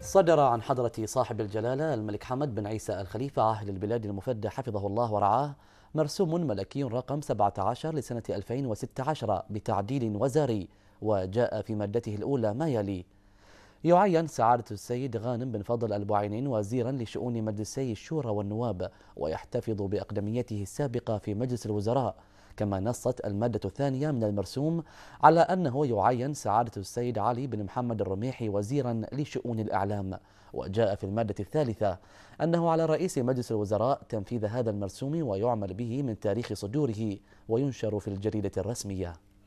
صدر عن حضرة صاحب الجلالة الملك حمد بن عيسى الخليفة عاهل البلاد المفدى حفظه الله ورعاه مرسوم ملكي رقم 17 لسنة 2016 بتعديل وزاري وجاء في مادته الأولى ما يلي يعين سعادة السيد غانم بن فضل البعينين وزيرا لشؤون مجلسي الشورى والنواب ويحتفظ بأقدميته السابقة في مجلس الوزراء كما نصت المادة الثانية من المرسوم على أنه يعين سعادة السيد علي بن محمد الرميحي وزيرا لشؤون الإعلام وجاء في المادة الثالثة أنه على رئيس مجلس الوزراء تنفيذ هذا المرسوم ويعمل به من تاريخ صدوره وينشر في الجريدة الرسمية